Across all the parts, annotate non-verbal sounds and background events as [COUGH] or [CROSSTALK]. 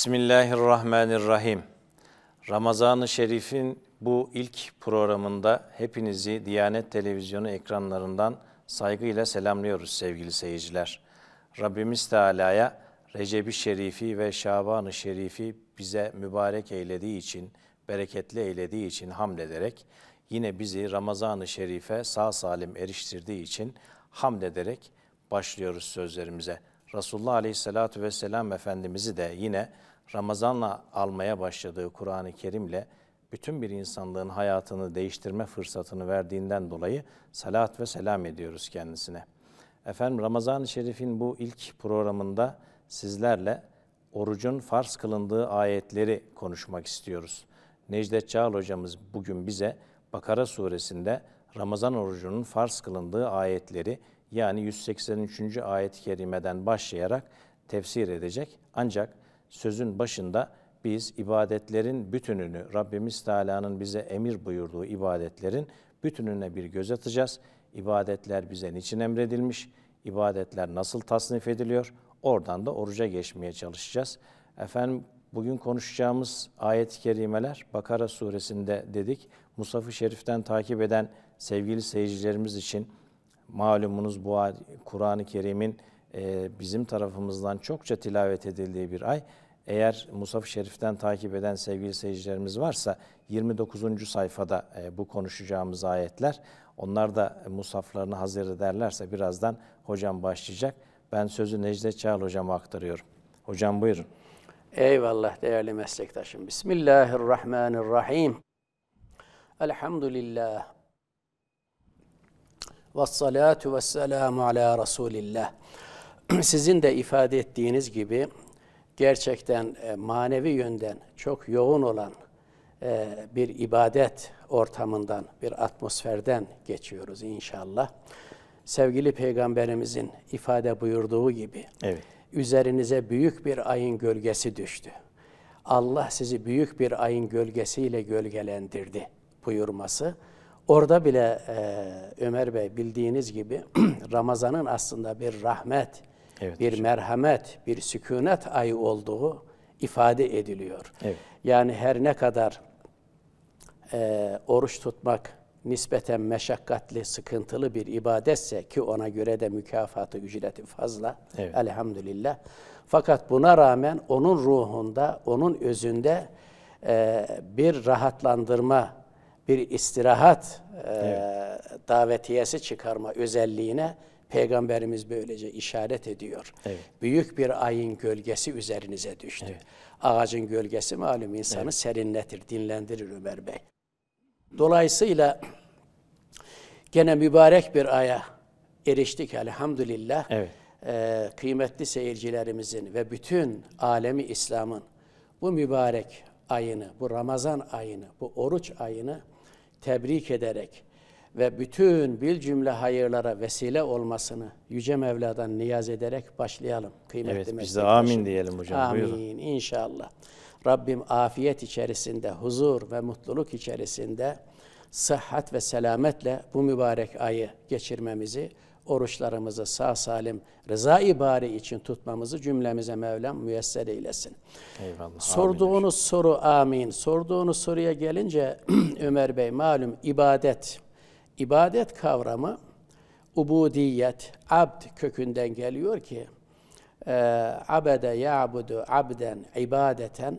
Bismillahirrahmanirrahim. Ramazan-ı Şerif'in bu ilk programında hepinizi Diyanet Televizyonu ekranlarından saygıyla selamlıyoruz sevgili seyirciler. Rabbimiz Teala'ya Recep-i Şerifi ve Şaban-ı Şerifi bize mübarek eylediği için, bereketli eylediği için hamd ederek, yine bizi Ramazan-ı Şerif'e sağ salim eriştirdiği için hamd ederek başlıyoruz sözlerimize. Resulullah Aleyhisselatü Vesselam Efendimiz'i de yine Ramazan'la almaya başladığı Kur'an-ı Kerim'le bütün bir insanlığın hayatını değiştirme fırsatını verdiğinden dolayı salat ve selam ediyoruz kendisine. Efendim Ramazan-ı Şerif'in bu ilk programında sizlerle orucun farz kılındığı ayetleri konuşmak istiyoruz. Necdet Çağıl hocamız bugün bize Bakara suresinde Ramazan orucunun farz kılındığı ayetleri yani 183. ayet-i kerimeden başlayarak tefsir edecek. Ancak sözün başında biz ibadetlerin bütününü, Rabbimiz Teala'nın bize emir buyurduğu ibadetlerin bütününe bir göz atacağız. İbadetler bize niçin emredilmiş? İbadetler nasıl tasnif ediliyor? Oradan da oruca geçmeye çalışacağız. Efendim bugün konuşacağımız ayet-i kerimeler Bakara suresinde dedik. Musaf-ı Şerif'ten takip eden sevgili seyircilerimiz için malumunuz bu Kur'an-ı Kerim'in bizim tarafımızdan çokça tilavet edildiği bir ay. Eğer Musaf Şerif'ten takip eden sevgili seyircilerimiz varsa 29. sayfada e, bu konuşacağımız ayetler. Onlar da Musaflarını hazır ederlerse birazdan hocam başlayacak. Ben sözü Necdet Çağıl hocama aktarıyorum. Hocam buyurun. Eyvallah değerli meslektaşım. Bismillahirrahmanirrahim. Elhamdülillah. Ve salatu ve selamu ala Resulillah. [CLEARS THROAT] Sizin de ifade ettiğiniz gibi gerçekten e, manevi yönden çok yoğun olan e, bir ibadet ortamından, bir atmosferden geçiyoruz inşallah. Sevgili Peygamberimizin ifade buyurduğu gibi evet. üzerinize büyük bir ayın gölgesi düştü. Allah sizi büyük bir ayın gölgesiyle gölgelendirdi buyurması. Orada bile e, Ömer Bey bildiğiniz gibi [CLEARS THROAT] Ramazan'ın aslında bir rahmet, evet, bir hocam. merhamet, bir sükunet ayı olduğu ifade ediliyor. Evet. Yani her ne kadar e, oruç tutmak nispeten meşakkatli, sıkıntılı bir ibadetse ki ona göre de mükafatı, ücreti fazla evet. elhamdülillah. Fakat buna rağmen onun ruhunda, onun özünde e, bir rahatlandırma, bir istirahat e, evet. davetiyesi çıkarma özelliğine Peygamberimiz böylece işaret ediyor. Evet. Büyük bir ayın gölgesi üzerinize düştü. Evet. Ağacın gölgesi malum insanı evet. serinletir, dinlendirir Ömer Bey. Dolayısıyla gene mübarek bir aya eriştik elhamdülillah. Evet. Ee, kıymetli seyircilerimizin ve bütün alemi İslam'ın bu mübarek ayını, bu Ramazan ayını, bu oruç ayını tebrik ederek, ve bütün bil cümle hayırlara vesile olmasını Yüce Mevla'dan niyaz ederek başlayalım. Kıymetli evet biz de amin diyelim hocam. Amin buyurun. inşallah. Rabbim afiyet içerisinde, huzur ve mutluluk içerisinde sıhhat ve selametle bu mübarek ayı geçirmemizi, oruçlarımızı sağ salim rıza-i bari için tutmamızı cümlemize Mevlam müyesser eylesin. Eyvallah. Sorduğunuz amin. soru amin. Sorduğunuz soruya gelince [CLEARS THROAT] Ömer Bey malum ibadet, İbadet kavramı ubudiyet, abd kökünden geliyor ki e, abede ya'budu abden ibadeten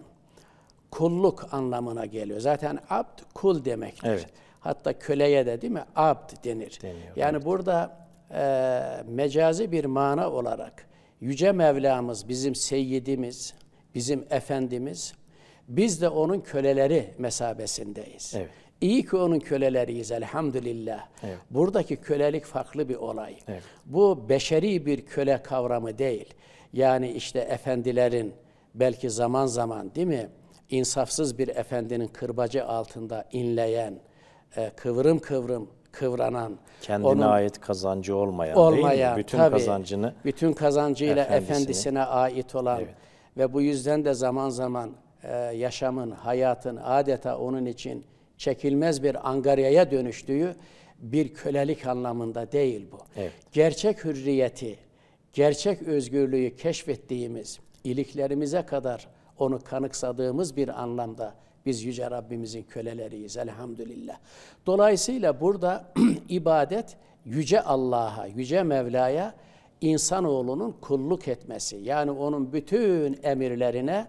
kulluk anlamına geliyor. Zaten abd kul demektir. Evet. Hatta köleye de değil mi abd denir. Deniyor, yani evet. burada e, mecazi bir mana olarak Yüce Mevlamız bizim seyyidimiz, bizim efendimiz, biz de onun köleleri mesabesindeyiz. Evet. İyi ki onun köleleriyiz elhamdülillah. Evet. Buradaki kölelik farklı bir olay. Evet. Bu beşeri bir köle kavramı değil. Yani işte efendilerin belki zaman zaman değil mi? İnsafsız bir efendinin kırbacı altında inleyen, e, kıvrım kıvrım kıvranan, kendine onun, ait kazancı olmayan, olmayan değil mi? bütün tabii, kazancını bütün kazancıyla efendisine, efendisine ait olan evet. ve bu yüzden de zaman zaman e, yaşamın, hayatın adeta onun için çekilmez bir angaryaya dönüştüğü bir kölelik anlamında değil bu. Evet. Gerçek hürriyeti, gerçek özgürlüğü keşfettiğimiz, iliklerimize kadar onu kanıksadığımız bir anlamda biz Yüce Rabbimizin köleleriyiz elhamdülillah. Dolayısıyla burada [CLEARS THROAT] ibadet Yüce Allah'a, Yüce Mevla'ya insanoğlunun kulluk etmesi yani onun bütün emirlerine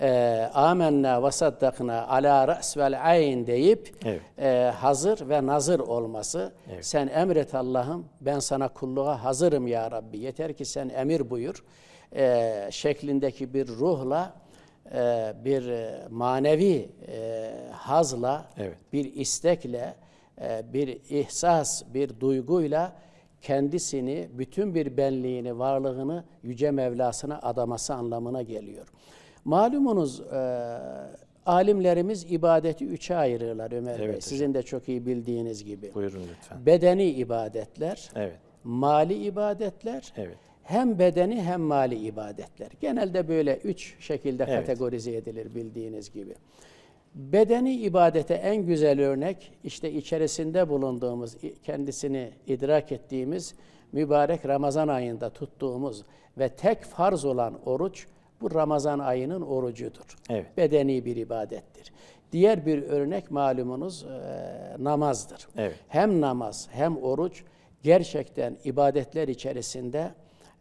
ee, amenna ve saddakna ala ra's vel ayn deyip evet. e, hazır ve nazır olması. Evet. Sen emret Allah'ım ben sana kulluğa hazırım ya Rabbi yeter ki sen emir buyur e, şeklindeki bir ruhla e, bir e, manevi e, hazla evet. bir istekle e, bir ihsas bir duyguyla kendisini bütün bir benliğini varlığını yüce Mevlasına adaması anlamına geliyor. Malumunuz e, alimlerimiz ibadeti üçe ayırırlar Ömer evet, Bey. Sizin de çok iyi bildiğiniz gibi. Buyurun lütfen. Bedeni ibadetler, evet. mali ibadetler, evet. hem bedeni hem mali ibadetler. Genelde böyle üç şekilde evet. kategorize edilir bildiğiniz gibi. Bedeni ibadete en güzel örnek işte içerisinde bulunduğumuz, kendisini idrak ettiğimiz mübarek Ramazan ayında tuttuğumuz ve tek farz olan oruç bu Ramazan ayının orucudur. Evet. Bedeni bir ibadettir. Diğer bir örnek malumunuz e, namazdır. Evet. Hem namaz hem oruç gerçekten ibadetler içerisinde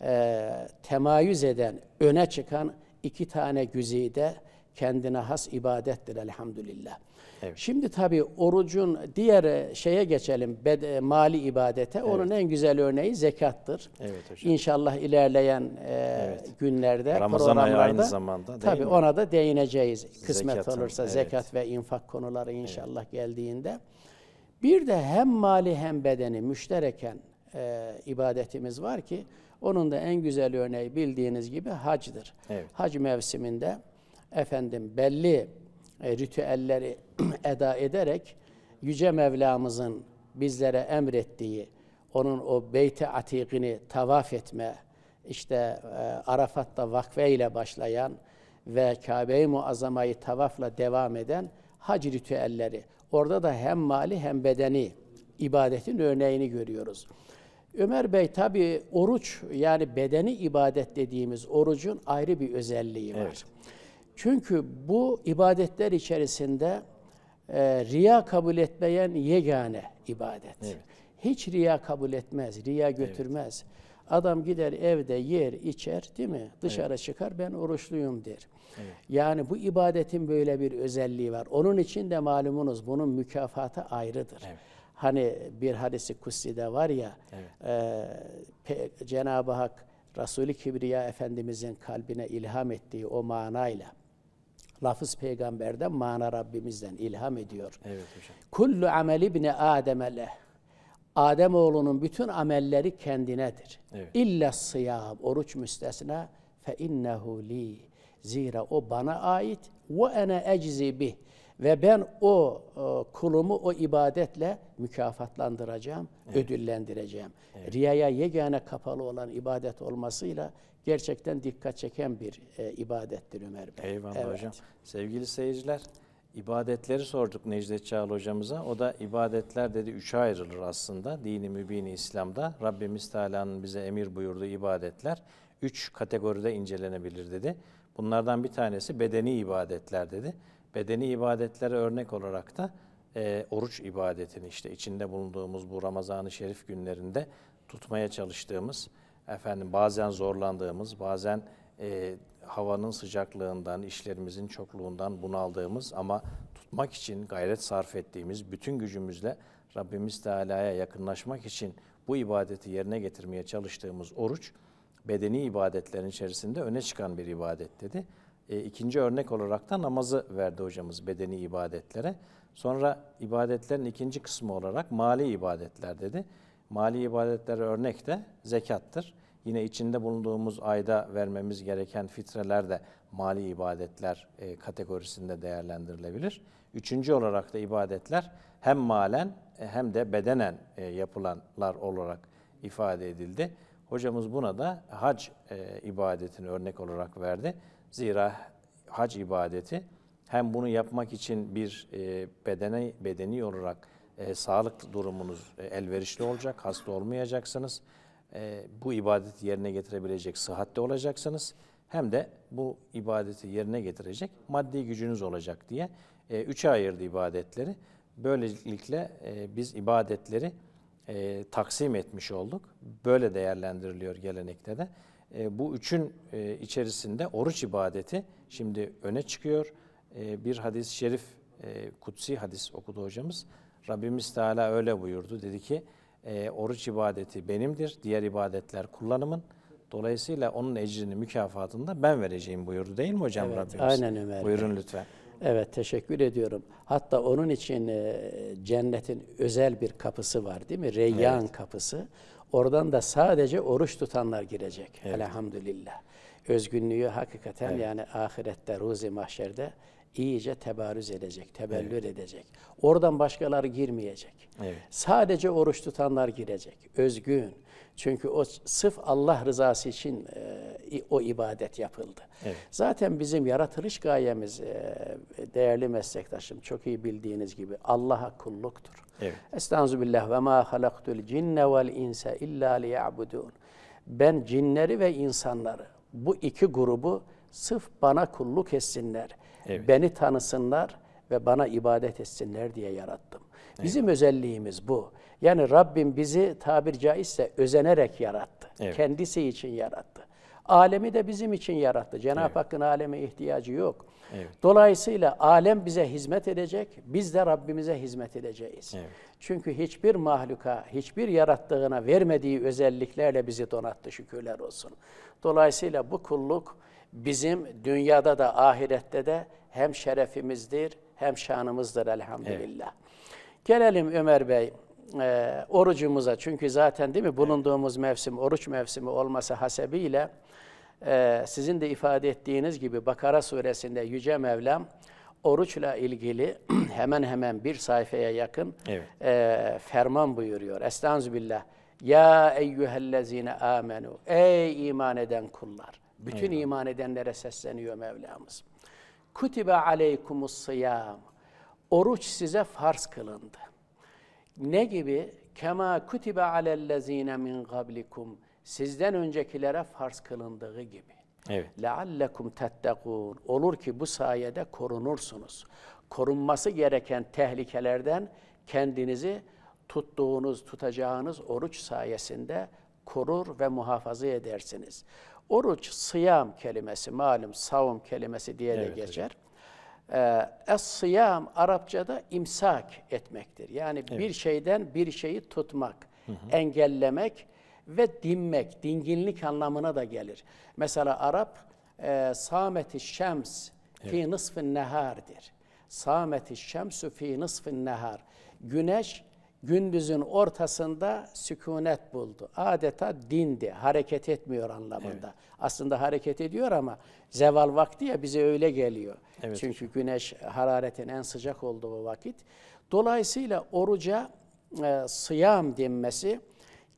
e, temayüz eden, öne çıkan iki tane güzide kendine has ibadettir elhamdülillah. Evet. Şimdi tabii orucun diğer e, şeye geçelim bed, e, mali ibadete. Evet. Onun en güzel örneği zekattır. Evet hocam. İnşallah ilerleyen e, evet. günlerde Ramazan programlarda aynı zamanda tabii mi? ona da değineceğiz. Kısmet Zekatın, olursa evet. zekat ve infak konuları inşallah evet. geldiğinde. Bir de hem mali hem bedeni müştereken e, ibadetimiz var ki onun da en güzel örneği bildiğiniz gibi hacdır. Evet. Hac mevsiminde efendim belli e, ritüelleri [CLEARS THROAT] eda ederek Yüce Mevlamızın bizlere emrettiği, onun o Beyt-i Atik'ini tavaf etme, işte e, Arafat'ta vakfe ile başlayan ve Kabe-i Muazzama'yı tavafla devam eden hac ritüelleri. Orada da hem mali hem bedeni ibadetin örneğini görüyoruz. Ömer Bey tabi oruç yani bedeni ibadet dediğimiz orucun ayrı bir özelliği var. Evet. Çünkü bu ibadetler içerisinde e, riya kabul etmeyen yegane ibadet. Evet. Hiç riya kabul etmez, riya götürmez. Evet. Adam gider evde yer, içer değil mi? Dışarı evet. çıkar ben oruçluyum der. Evet. Yani bu ibadetin böyle bir özelliği var. Onun için de malumunuz bunun mükafatı ayrıdır. Evet. Hani bir hadisi kutsi'de var ya evet. e, Cenab-ı Hak resul Kibriya Efendimizin kalbine ilham ettiği o manayla lafız peygamberden, mana Rabbimizden ilham ediyor. Evet hocam. Kullu amel ibni Adem'e Adem oğlunun bütün amelleri kendinedir. Evet. İlla sıyam, oruç müstesna fe innehu li. Zira o bana ait ve ene eczi bih. Ve ben o e, kulumu o ibadetle mükafatlandıracağım, evet. ödüllendireceğim. Evet. Riyaya yegane kapalı olan ibadet olmasıyla gerçekten dikkat çeken bir e, ibadettir Ömer Bey. Eyvallah evet. hocam. Sevgili seyirciler, ibadetleri sorduk Necdet Çağlı hocamıza. O da ibadetler dedi üçe ayrılır aslında. Dini mübini İslam'da Rabbimiz Teala'nın bize emir buyurduğu ibadetler üç kategoride incelenebilir dedi. Bunlardan bir tanesi bedeni ibadetler dedi bedeni ibadetlere örnek olarak da e, oruç ibadetini işte içinde bulunduğumuz bu Ramazan-ı Şerif günlerinde tutmaya çalıştığımız, efendim bazen zorlandığımız, bazen e, havanın sıcaklığından, işlerimizin çokluğundan bunaldığımız ama tutmak için gayret sarf ettiğimiz bütün gücümüzle Rabbimiz Teala'ya yakınlaşmak için bu ibadeti yerine getirmeye çalıştığımız oruç bedeni ibadetlerin içerisinde öne çıkan bir ibadet dedi e, ikinci örnek olarak da namazı verdi hocamız bedeni ibadetlere. Sonra ibadetlerin ikinci kısmı olarak mali ibadetler dedi. Mali ibadetlere örnek de zekattır. Yine içinde bulunduğumuz ayda vermemiz gereken fitreler de mali ibadetler e, kategorisinde değerlendirilebilir. Üçüncü olarak da ibadetler hem malen e, hem de bedenen e, yapılanlar olarak ifade edildi. Hocamız buna da hac e, ibadetini örnek olarak verdi. Zira hac ibadeti hem bunu yapmak için bir e, bedene bedeni olarak e, sağlık durumunuz e, elverişli olacak, hasta olmayacaksınız. E, bu ibadeti yerine getirebilecek sıhhatte olacaksınız. Hem de bu ibadeti yerine getirecek maddi gücünüz olacak diye e, üçe ayırdı ibadetleri. Böylelikle e, biz ibadetleri e, taksim etmiş olduk. Böyle değerlendiriliyor gelenekte de e, bu üçün e, içerisinde oruç ibadeti şimdi öne çıkıyor. E, bir hadis-i şerif, e, kutsi hadis okudu hocamız. Rabbimiz Teala öyle buyurdu. Dedi ki e, oruç ibadeti benimdir, diğer ibadetler kullanımın. Dolayısıyla onun ecrini, mükafatını da ben vereceğim buyurdu değil mi hocam evet, Rabbimiz? Aynen Ömer. Buyurun lütfen. Evet teşekkür ediyorum. Hatta onun için e, cennetin özel bir kapısı var değil mi? Reyyan evet. kapısı. Oradan da sadece oruç tutanlar girecek. Evet. Elhamdülillah. Özgünlüğü hakikaten evet. yani ahirette, ruzi mahşerde iyice tebarüz edecek, tebellül evet. edecek. Oradan başkaları girmeyecek. Evet. Sadece oruç tutanlar girecek. Özgün, çünkü o sırf Allah rızası için e, o ibadet yapıldı. Evet. Zaten bizim yaratılış gayemiz e, değerli meslektaşım çok iyi bildiğiniz gibi Allah'a kulluktur. Evet. Estağfirullah ve ma halaktul cinne vel insa illa liya'budun. Ben cinleri ve insanları bu iki grubu sırf bana kulluk etsinler, evet. beni tanısınlar ve bana ibadet etsinler diye yarattım. Bizim evet. özelliğimiz bu. Yani Rabbim bizi tabir caizse özenerek yarattı. Evet. Kendisi için yarattı. Alemi de bizim için yarattı. Cenab-ı evet. Hakk'ın aleme ihtiyacı yok. Evet. Dolayısıyla alem bize hizmet edecek, biz de Rabbimize hizmet edeceğiz. Evet. Çünkü hiçbir mahluka, hiçbir yarattığına vermediği özelliklerle bizi donattı şükürler olsun. Dolayısıyla bu kulluk bizim dünyada da ahirette de hem şerefimizdir hem şanımızdır elhamdülillah. Evet. Gelelim Ömer Bey e, orucumuza çünkü zaten değil mi bulunduğumuz mevsim oruç mevsimi olması hasebiyle e, sizin de ifade ettiğiniz gibi Bakara suresinde Yüce Mevlam oruçla ilgili [CLEARS THROAT] hemen hemen bir sayfaya yakın evet. e, ferman buyuruyor. Estağfirullah. Ya eyyühellezine amenu. Ey iman eden kullar. Bütün Eyvallah. iman edenlere sesleniyor Mevlamız. Kutibe aleykumus sıyam. Oruç size farz kılındı. Ne gibi? Kema kutibe alellezine min qablikum. Sizden öncekilere farz kılındığı gibi. Evet. Leallekum tettekûn. Olur ki bu sayede korunursunuz. Korunması gereken tehlikelerden kendinizi tuttuğunuz, tutacağınız oruç sayesinde korur ve muhafaza edersiniz. Oruç, sıyam kelimesi malum savum kelimesi diye evet, de geçer. Evet. Ee, Es-sıyam Arapçada imsak etmektir. Yani evet. bir şeyden bir şeyi tutmak, hı hı. engellemek ve dinmek, dinginlik anlamına da gelir. Mesela Arap e, sameti şems evet. fi nısfın nehardir. Sameti şemsu fi nısfın nehar. Güneş gündüzün ortasında sükunet buldu. Adeta dindi, hareket etmiyor anlamında. Evet. Aslında hareket ediyor ama zeval vakti ya bize öyle geliyor. Evet. Çünkü güneş hararetin en sıcak olduğu vakit. Dolayısıyla oruca e, sıyam denmesi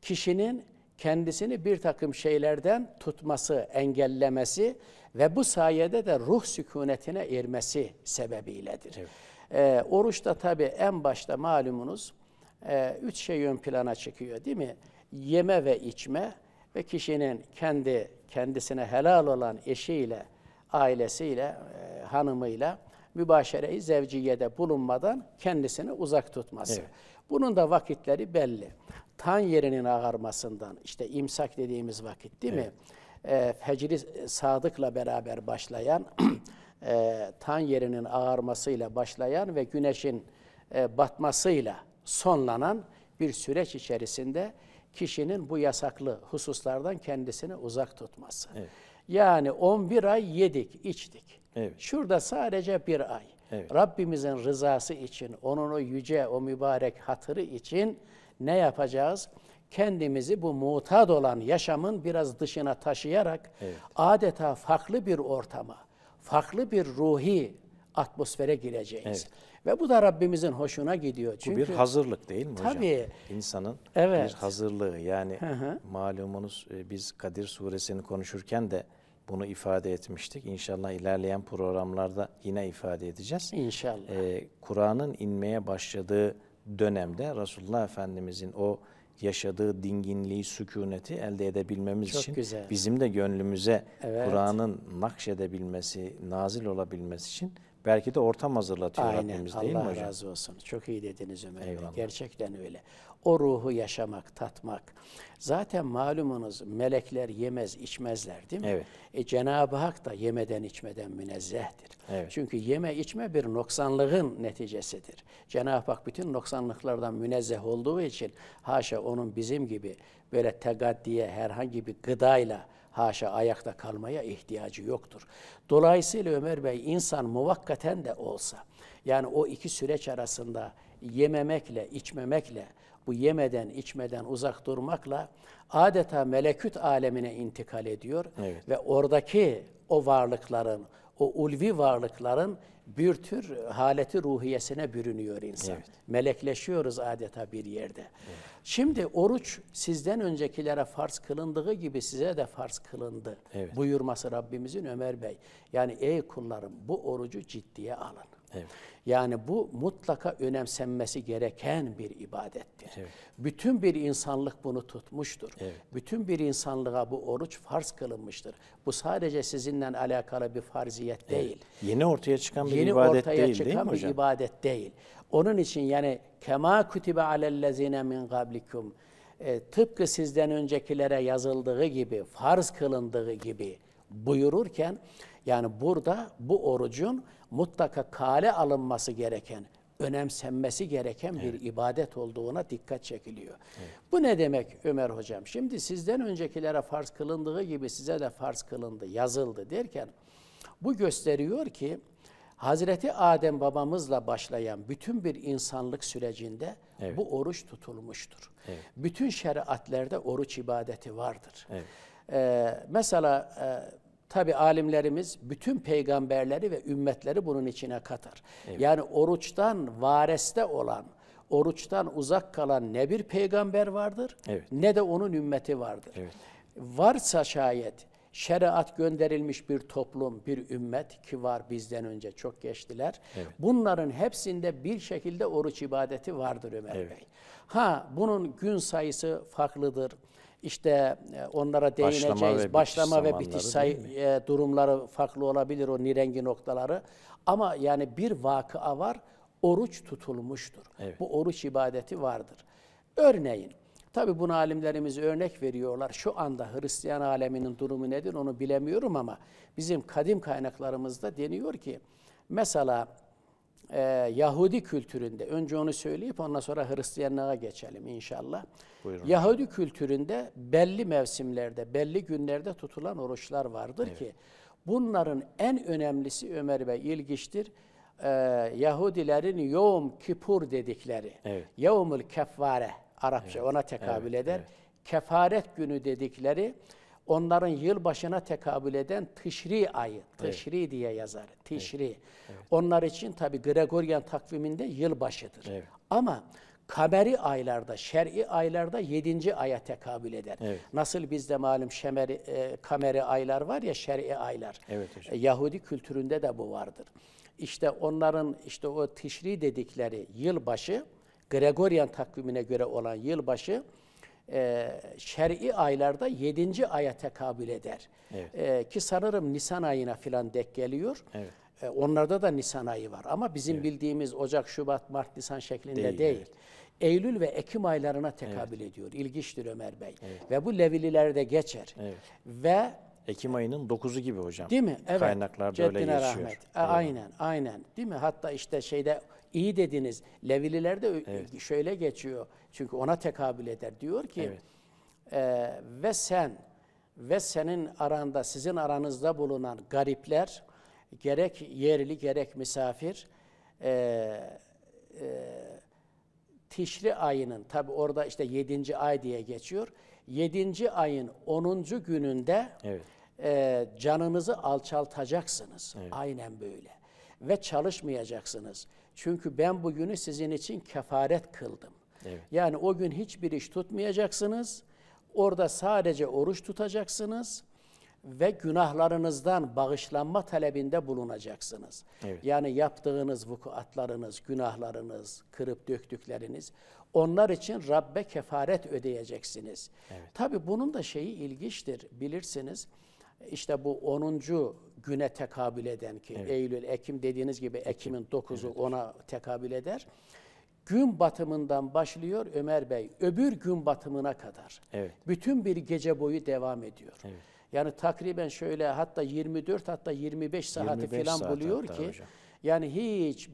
kişinin kendisini bir takım şeylerden tutması, engellemesi ve bu sayede de ruh sükunetine ermesi sebebiyledir. Evet. E, oruçta tabi en başta malumunuz e, üç şey ön plana çıkıyor değil mi? Yeme ve içme ve kişinin kendi kendisine helal olan eşiyle, ailesiyle, e, hanımıyla mübaşereyi zevciyede bulunmadan kendisini uzak tutması. Evet. Bunun da vakitleri belli. Tan yerinin ağarmasından işte imsak dediğimiz vakit değil evet. mi? E, fecri sadıkla beraber başlayan [CLEARS THROAT] e, tan yerinin ağarmasıyla başlayan ve güneşin e, batmasıyla sonlanan bir süreç içerisinde kişinin bu yasaklı hususlardan kendisini uzak tutması. Evet. Yani 11 ay yedik, içtik. Evet. Şurada sadece bir ay. Evet. Rabbimizin rızası için, onun o yüce, o mübarek hatırı için ne yapacağız? Kendimizi bu mutat olan yaşamın biraz dışına taşıyarak evet. adeta farklı bir ortama, farklı bir ruhi atmosfere gireceğiz. Evet. Ve bu da Rabbimizin hoşuna gidiyor. Çünkü, bu bir hazırlık değil mi tabii, hocam? Tabii. İnsanın evet. bir hazırlığı yani hı hı. malumunuz e, biz Kadir suresini konuşurken de bunu ifade etmiştik. İnşallah ilerleyen programlarda yine ifade edeceğiz. İnşallah. Ee, Kur'an'ın inmeye başladığı dönemde Resulullah Efendimizin o yaşadığı dinginliği, sükuneti elde edebilmemiz Çok için güzel. bizim de gönlümüze evet. Kur'an'ın nakşedebilmesi, nazil olabilmesi için belki de ortam hazırlatıyor Aynen, Rabbimiz değil Allah mi hocam? Allah razı olsun. Çok iyi dediniz Ömer Bey. Gerçekten öyle. O ruhu yaşamak, tatmak. Zaten malumunuz melekler yemez, içmezler değil mi? Evet. E, Cenab-ı Hak da yemeden içmeden münezzehtir. Evet. Çünkü yeme içme bir noksanlığın neticesidir. Cenab-ı Hak bütün noksanlıklardan münezzeh olduğu için haşa onun bizim gibi böyle tegaddiye herhangi bir gıdayla haşa ayakta kalmaya ihtiyacı yoktur. Dolayısıyla Ömer Bey insan muvakkaten de olsa yani o iki süreç arasında yememekle, içmemekle, bu yemeden, içmeden uzak durmakla adeta meleküt alemine intikal ediyor evet. ve oradaki o varlıkların, o ulvi varlıkların bir tür haleti ruhiyesine bürünüyor insan. Evet. Melekleşiyoruz adeta bir yerde. Evet. Şimdi oruç sizden öncekilere farz kılındığı gibi size de farz kılındı. Evet. Buyurması Rabbimizin Ömer Bey. Yani ey kullarım bu orucu ciddiye alın. Evet. Yani bu mutlaka önemsenmesi gereken bir ibadettir. Evet. Bütün bir insanlık bunu tutmuştur. Evet. Bütün bir insanlığa bu oruç farz kılınmıştır. Bu sadece sizinle alakalı bir farziyet evet. değil. Yeni ortaya çıkan bir Yeni ibadet ortaya değil, çıkan değil mi hocam? bir ibadet değil. Onun için yani kema kutibe alellezine min gablikum e, tıpkı sizden öncekilere yazıldığı gibi, farz kılındığı gibi buyururken yani burada bu orucun mutlaka kale alınması gereken, önemsenmesi gereken evet. bir ibadet olduğuna dikkat çekiliyor. Evet. Bu ne demek Ömer Hocam? Şimdi sizden öncekilere farz kılındığı gibi size de farz kılındı, yazıldı derken bu gösteriyor ki Hazreti Adem babamızla başlayan bütün bir insanlık sürecinde evet. bu oruç tutulmuştur. Evet. Bütün şeriatlerde oruç ibadeti vardır. Evet. Ee, mesela e, Tabi alimlerimiz bütün peygamberleri ve ümmetleri bunun içine katar. Evet. Yani oruçtan vareste olan, oruçtan uzak kalan ne bir peygamber vardır evet. ne de onun ümmeti vardır. Evet. Varsa şayet şeriat gönderilmiş bir toplum, bir ümmet ki var bizden önce çok geçtiler. Evet. Bunların hepsinde bir şekilde oruç ibadeti vardır Ömer evet. Bey. Ha bunun gün sayısı farklıdır işte e, onlara değineceğiz. Başlama ve başlama bitiş, ve bitiş sayı, e, durumları farklı olabilir o nirengi noktaları. Ama yani bir vakıa var. Oruç tutulmuştur. Evet. Bu oruç ibadeti vardır. Örneğin Tabi bunu alimlerimiz örnek veriyorlar. Şu anda Hristiyan aleminin durumu nedir onu bilemiyorum ama bizim kadim kaynaklarımızda deniyor ki mesela e, Yahudi kültüründe, önce onu söyleyip ondan sonra Hristiyanlığa geçelim inşallah. Buyurun. Yahudi kültüründe belli mevsimlerde, belli günlerde tutulan oruçlar vardır evet. ki bunların en önemlisi Ömer Bey ilginçtir. E, Yahudilerin Yom Kipur dedikleri, evet. Yevmül Kefvare Arapça evet. ona tekabül evet. eder. Evet. Kefaret günü dedikleri onların yılbaşına tekabül eden Tişri ayı, Tişri evet. diye yazar, Tişri. Evet. Evet. Onlar için tabi Gregorian takviminde yılbaşıdır. Evet. Ama kameri aylarda, şer'i aylarda yedinci aya tekabül eder. Evet. Nasıl bizde malum şemeri, e, kameri aylar var ya şer'i aylar. Evet hocam. E, Yahudi kültüründe de bu vardır. İşte onların işte o tişri dedikleri yılbaşı, Gregorian takvimine göre olan yılbaşı e, şer'i aylarda yedinci aya tekabül eder. Evet. E, ki sanırım Nisan ayına filan dek geliyor. Evet. E, onlarda da Nisan ayı var ama bizim evet. bildiğimiz Ocak, Şubat, Mart, Nisan şeklinde değil. değil. Evet. Eylül ve Ekim aylarına tekabül evet. ediyor. İlginçtir Ömer Bey. Evet. Ve bu Levililerde geçer. Evet. Ve Ekim ayının 9'u gibi hocam. Değil mi? Evet. Kaynaklar böyle Ceddine geçiyor. Rahmet. Aynen, aynen. Değil mi? Hatta işte şeyde iyi dediniz. Levililerde evet. şöyle geçiyor. Çünkü ona tekabül eder. Diyor ki evet. e, ve sen ve senin aranda, sizin aranızda bulunan garipler gerek yerli gerek misafir e, e, Tişri ayının tabi orada işte 7. ay diye geçiyor. 7. ayın 10. gününde evet e, canınızı alçaltacaksınız. Evet. Aynen böyle. Ve çalışmayacaksınız. Çünkü ben bugünü sizin için kefaret kıldım. Evet. Yani o gün hiçbir iş tutmayacaksınız. Orada sadece oruç tutacaksınız ve günahlarınızdan bağışlanma talebinde bulunacaksınız. Evet. Yani yaptığınız vukuatlarınız, günahlarınız, kırıp döktükleriniz onlar için Rabbe kefaret ödeyeceksiniz. Evet. Tabi bunun da şeyi ilginçtir bilirsiniz. İşte bu 10. güne tekabül eden ki evet. Eylül, Ekim dediğiniz gibi Ekim'in 9'u 10'a evet. tekabül eder. Gün batımından başlıyor Ömer Bey, öbür gün batımına kadar. Evet. Bütün bir gece boyu devam ediyor. Evet. Yani takriben şöyle hatta 24 hatta 25 saati 25 falan saat buluyor ki hocam. yani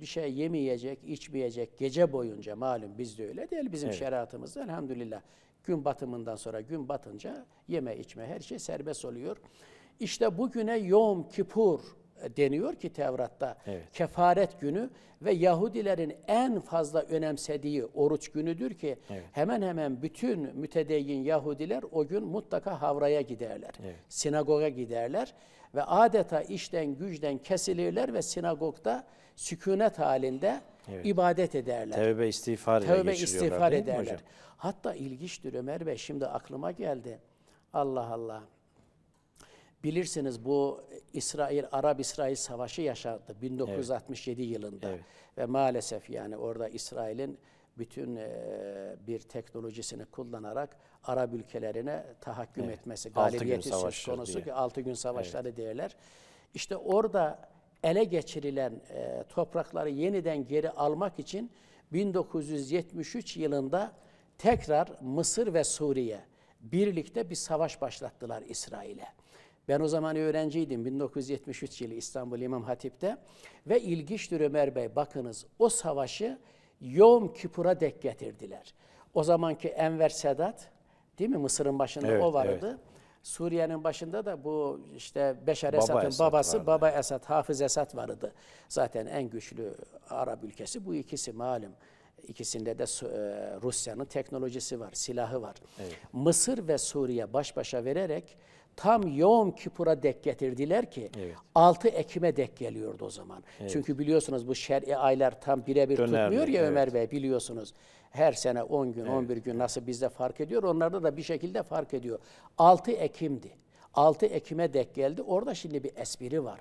bir şey yemeyecek, içmeyecek gece boyunca malum biz de öyle değil bizim evet. şeriatımızda elhamdülillah. Gün batımından sonra gün batınca yeme içme her şey serbest oluyor. İşte bugüne Yom Kipur e, deniyor ki Tevrat'ta evet. kefaret günü ve Yahudilerin en fazla önemsediği oruç günüdür ki evet. hemen hemen bütün mütedeyyin Yahudiler o gün mutlaka havraya giderler. Evet. Sinagoga giderler ve adeta işten güçten kesilirler ve sinagogda sükunet halinde evet. ibadet ederler. Tevbe istiğfar Tevbe istiğfar ederler. Hocam? Hatta ilginçtir Ömer Bey şimdi aklıma geldi. Allah Allah. Bilirsiniz bu İsrail Arap İsrail savaşı yaşandı 1967 evet. yılında evet. ve maalesef yani orada İsrail'in bütün bir teknolojisini kullanarak Arap ülkelerine tahakküm evet. etmesi galibiyeti söz konusu diye. ki 6 gün savaşları evet. derler. İşte orada ele geçirilen toprakları yeniden geri almak için 1973 yılında tekrar Mısır ve Suriye birlikte bir savaş başlattılar İsrail'e. Ben o zaman öğrenciydim 1973 yılı İstanbul İmam Hatip'te ve ilginçtir Ömer Bey bakınız o savaşı Yom Kipur'a dek getirdiler. O zamanki Enver Sedat değil mi Mısır'ın başında evet, o vardı. Evet. Suriye'nin başında da bu işte Beşar Esad'ın Esad babası vardı. Baba Esad, Hafız Esad vardı. Zaten en güçlü Arap ülkesi bu ikisi malum. İkisinde de e, Rusya'nın teknolojisi var, silahı var. Evet. Mısır ve Suriye baş başa vererek tam Yom Kipur'a dek getirdiler ki evet. 6 Ekim'e dek geliyordu o zaman. Evet. Çünkü biliyorsunuz bu şer'i aylar tam birebir tutmuyor ya evet. Ömer Bey biliyorsunuz. Her sene 10 gün evet. 11 gün nasıl bizde fark ediyor onlarda da bir şekilde fark ediyor. 6 Ekim'di. 6 Ekim'e dek geldi. Orada şimdi bir espri var.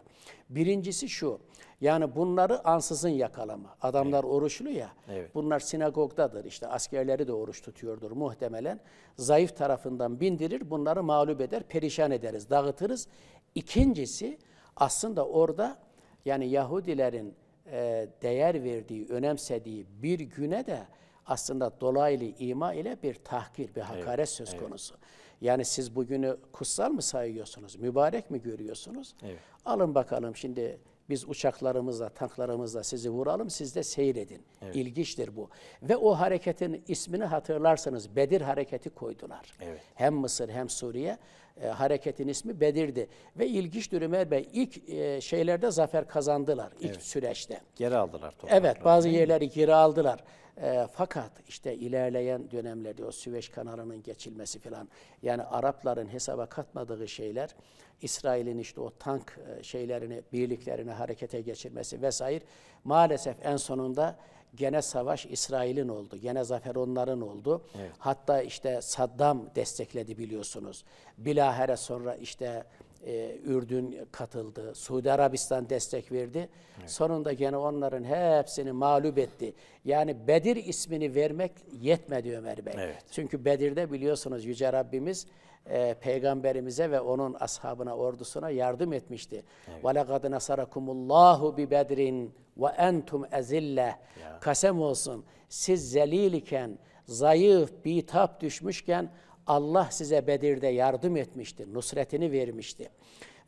Birincisi şu. Yani bunları ansızın yakalama. Adamlar evet. oruçlu ya. Evet. Bunlar sinagogdadır. İşte askerleri de oruç tutuyordur muhtemelen. Zayıf tarafından bindirir. Bunları mağlup eder. Perişan ederiz. Dağıtırız. İkincisi aslında orada yani Yahudilerin e, değer verdiği, önemsediği bir güne de aslında dolaylı ima ile bir tahkir, bir hakaret evet, söz konusu. Evet. Yani siz bugünü kutsal mı sayıyorsunuz? Mübarek mi görüyorsunuz? Evet. Alın bakalım şimdi biz uçaklarımızla, tanklarımızla sizi vuralım, siz de seyredin. Evet. İlginçtir bu. Ve o hareketin ismini hatırlarsanız Bedir Hareketi koydular. Evet. Hem Mısır hem Suriye e, hareketin ismi Bedir'di. Ve ilginçtir Ömer Bey, ilk e, şeylerde zafer kazandılar ilk evet. süreçte. Geri aldılar toprakları. Evet, bazı yerleri geri aldılar. E, fakat işte ilerleyen dönemlerde o Süveyş kanalının geçilmesi falan yani Arapların hesaba katmadığı şeyler İsrail'in işte o tank e, şeylerini, birliklerini harekete geçirmesi vesaire maalesef en sonunda gene savaş İsrail'in oldu. Gene zafer onların oldu. Evet. Hatta işte Saddam destekledi biliyorsunuz. Bilahere sonra işte e, Ürdün katıldı, Suudi Arabistan destek verdi. Evet. Sonunda gene onların hepsini mağlup etti. Yani Bedir ismini vermek yetmedi Ömer Bey. Evet. Çünkü Bedir'de biliyorsunuz Yüce Rabbimiz e, peygamberimize ve onun ashabına, ordusuna yardım etmişti. Evet. وَلَقَدْ نَصَرَكُمُ اللّٰهُ بِبَدْرٍ وَاَنْتُمْ اَزِلَّهِ Kasem olsun siz zelil iken, zayıf, bitap düşmüşken Allah size Bedir'de yardım etmişti, nusretini vermişti.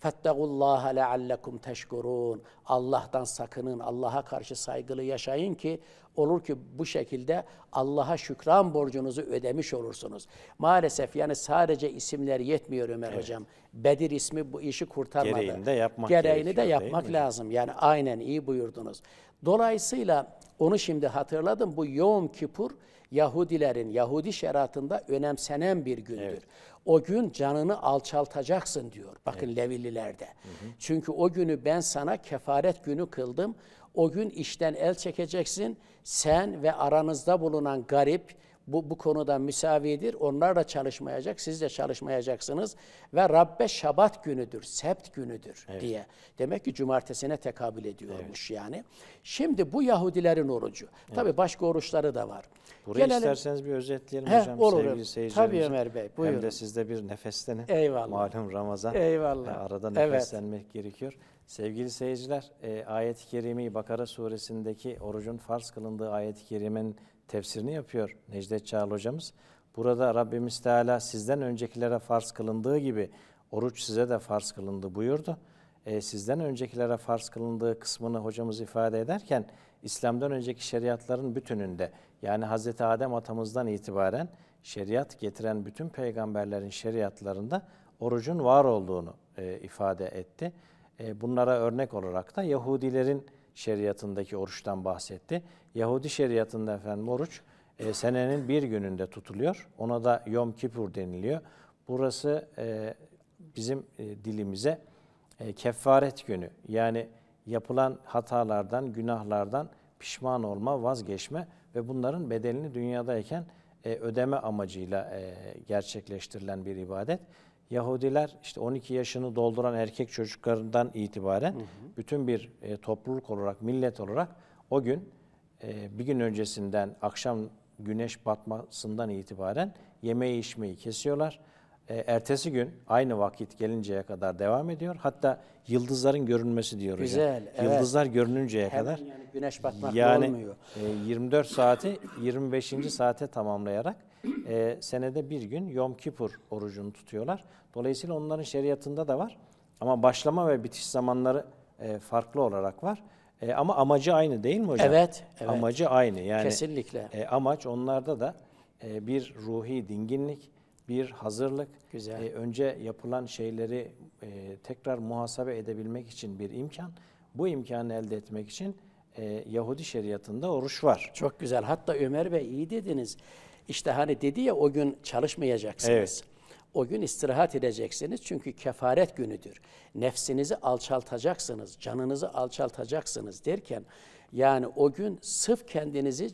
Fettagullaha leallekum teşkurun. Allah'tan sakının, Allah'a karşı saygılı yaşayın ki olur ki bu şekilde Allah'a şükran borcunuzu ödemiş olursunuz. Maalesef yani sadece isimler yetmiyor Ömer evet. Hocam. Bedir ismi bu işi kurtarmadı. Gereğini de yapmak Gereğini de yapmak lazım. Yani aynen iyi buyurdunuz. Dolayısıyla onu şimdi hatırladım. Bu Yom Kipur Yahudilerin Yahudi şeriatında önemsenen bir gündür. Evet. O gün canını alçaltacaksın diyor. Bakın evet. Levililerde. Hı hı. Çünkü o günü ben sana kefaret günü kıldım. O gün işten el çekeceksin. Sen ve aranızda bulunan garip, bu, bu konuda müsavidir. Onlar da çalışmayacak, siz de çalışmayacaksınız. Ve Rabbe şabat günüdür, sept günüdür evet. diye. Demek ki cumartesine tekabül ediyormuş evet. yani. Şimdi bu Yahudilerin orucu. Evet. Tabi başka oruçları da var. Burayı Gelelim. isterseniz bir özetleyelim He, hocam olurum. sevgili seyircilerimize. Tabii Ömer Bey buyurun. Hem de sizde bir nefeslenin. Eyvallah. Malum Ramazan. Eyvallah. E, arada nefeslenmek evet. gerekiyor. Sevgili seyirciler, e, ayet-i kerimeyi Bakara suresindeki orucun farz kılındığı ayet-i kerimenin tefsirini yapıyor Necdet Çağrı hocamız. Burada Rabbimiz Teala sizden öncekilere farz kılındığı gibi oruç size de farz kılındı buyurdu. E, sizden öncekilere farz kılındığı kısmını hocamız ifade ederken İslam'dan önceki şeriatların bütününde yani Hz. Adem atamızdan itibaren şeriat getiren bütün peygamberlerin şeriatlarında orucun var olduğunu e, ifade etti. E, bunlara örnek olarak da Yahudilerin şeriatındaki oruçtan bahsetti. Yahudi şeriatında efendim oruç e, senenin bir gününde tutuluyor. Ona da Yom Kipur deniliyor. Burası e, bizim e, dilimize e, kefaret günü. Yani yapılan hatalardan, günahlardan pişman olma, vazgeçme ve bunların bedelini dünyadayken e, ödeme amacıyla e, gerçekleştirilen bir ibadet. Yahudiler işte 12 yaşını dolduran erkek çocuklarından itibaren hı hı. bütün bir e, topluluk olarak, millet olarak o gün e, bir gün öncesinden akşam güneş batmasından itibaren yemeği içmeyi kesiyorlar. E, ertesi gün aynı vakit gelinceye kadar devam ediyor. Hatta yıldızların görünmesi diyor Güzel, hocam. Evet. Yıldızlar görününceye Hemen kadar. Yani güneş batmak yani, olmuyor. E, 24 saati 25. saate tamamlayarak e, senede bir gün Yom Kipur orucunu tutuyorlar. Dolayısıyla onların şeriatında da var. Ama başlama ve bitiş zamanları e, farklı olarak var. E, ama amacı aynı değil mi hocam? Evet. evet. Amacı aynı. Yani, Kesinlikle. E, amaç onlarda da e, bir ruhi dinginlik, bir hazırlık, Güzel. E, önce yapılan şeyleri e, tekrar muhasebe edebilmek için bir imkan. Bu imkanı elde etmek için e, Yahudi şeriatında oruç var. Çok güzel. Hatta Ömer Bey iyi dediniz. İşte hani dedi ya o gün çalışmayacaksınız. Evet. O gün istirahat edeceksiniz çünkü kefaret günüdür. Nefsinizi alçaltacaksınız, canınızı alçaltacaksınız derken yani o gün sırf kendinizi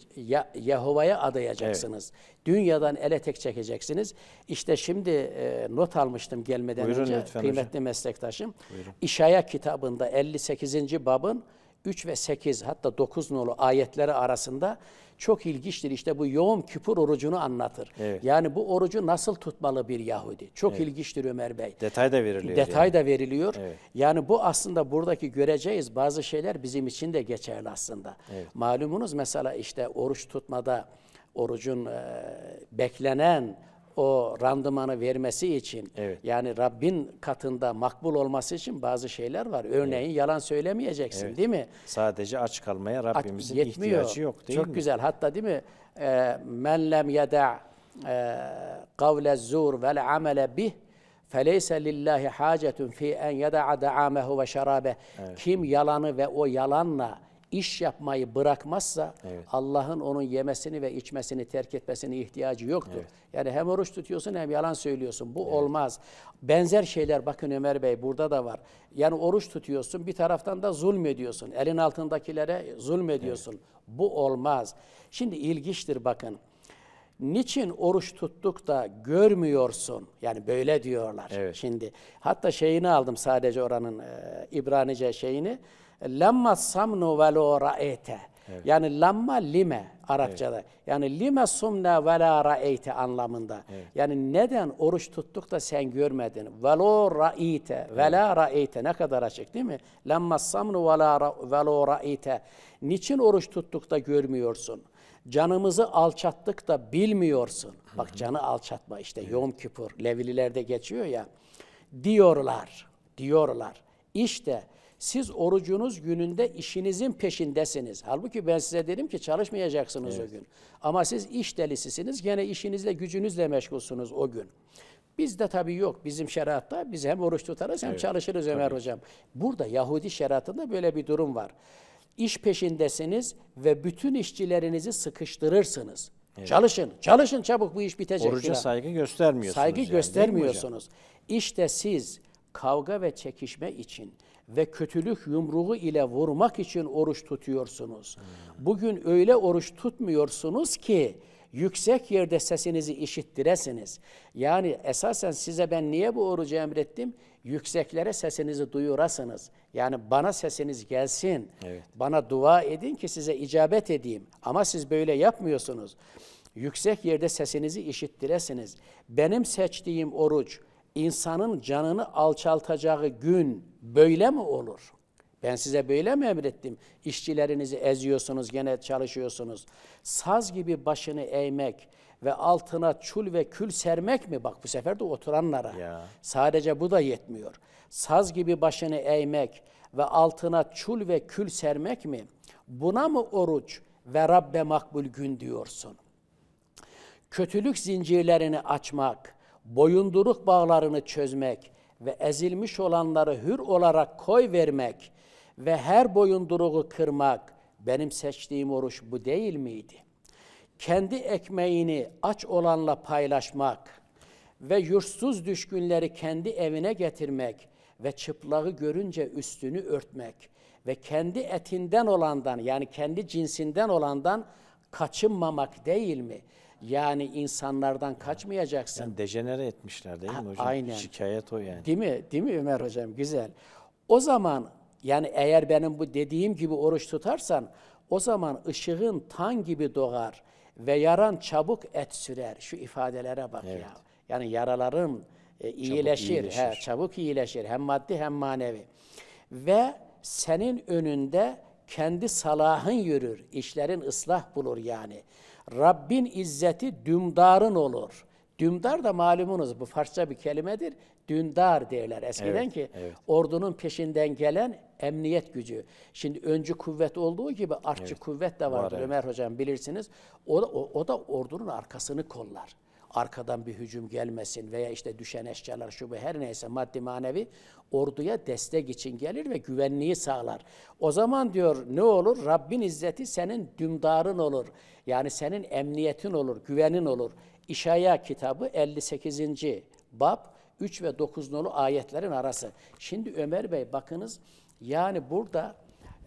Yahova'ya adayacaksınız. Evet. Dünyadan ele tek çekeceksiniz. İşte şimdi e, not almıştım gelmeden Buyurun önce kıymetli hocam. meslektaşım. Buyurun. İşaya kitabında 58. babın 3 ve 8 hatta 9 nolu ayetleri arasında çok ilginçtir. İşte bu yoğun küpür orucunu anlatır. Evet. Yani bu orucu nasıl tutmalı bir Yahudi? Çok evet. ilginçtir Ömer Bey. Detay da veriliyor. Detay yani. da veriliyor. Evet. Yani bu aslında buradaki göreceğiz bazı şeyler bizim için de geçerli aslında. Evet. Malumunuz mesela işte oruç tutmada orucun e, beklenen o randımanı vermesi için evet. yani Rabbin katında makbul olması için bazı şeyler var. Örneğin evet. yalan söylemeyeceksin evet. değil mi? Sadece aç kalmaya Rabbimizin Yetmiyor. ihtiyacı yok değil Çok mi? Çok güzel. Hatta değil mi? E, Men lem yeda e, kavle zur vel amele bih feleyse lillahi hacetun fi en yeda'a da'amehu ve şarabe. Kim yalanı ve o yalanla iş yapmayı bırakmazsa evet. Allah'ın onun yemesini ve içmesini terk etmesine ihtiyacı yoktur. Evet. Yani hem oruç tutuyorsun hem yalan söylüyorsun. Bu evet. olmaz. Benzer şeyler bakın Ömer Bey burada da var. Yani oruç tutuyorsun bir taraftan da zulmediyorsun. Elin altındakilere zulmediyorsun. Evet. Bu olmaz. Şimdi ilginçtir bakın. Niçin oruç tuttuk da görmüyorsun? Yani böyle diyorlar evet. şimdi. Hatta şeyini aldım sadece oranın e, İbranice şeyini. Lemma samnu ve lo ra'eyte. Yani lamma lime Arapçada. Evet. Yani lime sumna ve la ra'eyte anlamında. Evet. Yani neden oruç tuttuk da sen görmedin? Ve lo ra'eyte ve la ra'eyte ne kadar açık değil mi? Lamma samnu ve la ve lo ra'eyte. Niçin oruç tuttuk da görmüyorsun? Canımızı alçattık da bilmiyorsun. Bak canı alçatma işte evet. Yom Kipur. Levililerde geçiyor ya. Diyorlar. Diyorlar. İşte siz orucunuz gününde işinizin peşindesiniz. Halbuki ben size dedim ki çalışmayacaksınız evet. o gün. Ama siz iş delisisiniz. Gene işinizle gücünüzle meşgulsünüz o gün. Bizde tabii yok. Bizim şeriatta biz hem oruç tutarız hem evet, çalışırız Ömer tabii. Hocam. Burada Yahudi şeriatında böyle bir durum var. İş peşindesiniz ve bütün işçilerinizi sıkıştırırsınız. Evet. Çalışın, çalışın çabuk bu iş bitecek. Oruca falan. saygı göstermiyorsunuz. Saygı yani, göstermiyorsunuz. İşte siz kavga ve çekişme için ve kötülük yumruğu ile vurmak için oruç tutuyorsunuz. Bugün öyle oruç tutmuyorsunuz ki yüksek yerde sesinizi işittiresiniz. Yani esasen size ben niye bu orucu emrettim? Yükseklere sesinizi duyurasınız. Yani bana sesiniz gelsin. Evet. Bana dua edin ki size icabet edeyim. Ama siz böyle yapmıyorsunuz. Yüksek yerde sesinizi işittiresiniz. Benim seçtiğim oruç insanın canını alçaltacağı gün Böyle mi olur? Ben size böyle mi emrettim? İşçilerinizi eziyorsunuz, gene çalışıyorsunuz. Saz gibi başını eğmek ve altına çul ve kül sermek mi? Bak bu sefer de oturanlara. Ya. Sadece bu da yetmiyor. Saz gibi başını eğmek ve altına çul ve kül sermek mi? Buna mı oruç ve Rabbe makbul gün diyorsun? Kötülük zincirlerini açmak, boyunduruk bağlarını çözmek, ve ezilmiş olanları hür olarak koy vermek ve her boyunduruğu kırmak benim seçtiğim oruç bu değil miydi? Kendi ekmeğini aç olanla paylaşmak ve yursuz düşkünleri kendi evine getirmek ve çıplağı görünce üstünü örtmek ve kendi etinden olandan yani kendi cinsinden olandan kaçınmamak değil mi? Yani insanlardan kaçmayacaksın. Yani dejenere etmişler değil mi hocam? Aynen. Şikayet o yani. Değil mi? Değil mi Ömer hocam? Güzel. O zaman yani eğer benim bu dediğim gibi oruç tutarsan o zaman ışığın tan gibi doğar ve yaran çabuk et sürer. Şu ifadelere bak evet. ya. Yani yaraların e, iyileşir, çabuk iyileşir. He, çabuk iyileşir. Hem maddi hem manevi. Ve senin önünde kendi salahın yürür, işlerin ıslah bulur yani. Rabbin izzeti dümdarın olur. Dümdar da malumunuz bu Farsça bir kelimedir. Dündar derler eskiden evet, ki evet. ordunun peşinden gelen emniyet gücü. Şimdi öncü kuvvet olduğu gibi artçı evet, kuvvet de vardır var, Ömer evet. hocam bilirsiniz. O da, o, o da ordunun arkasını kollar arkadan bir hücum gelmesin veya işte düşen eşyalar şu bu her neyse maddi manevi orduya destek için gelir ve güvenliği sağlar. O zaman diyor ne olur? Rabbin izzeti senin dümdarın olur. Yani senin emniyetin olur, güvenin olur. İşaya kitabı 58. bab 3 ve 9 nolu ayetlerin arası. Şimdi Ömer Bey bakınız yani burada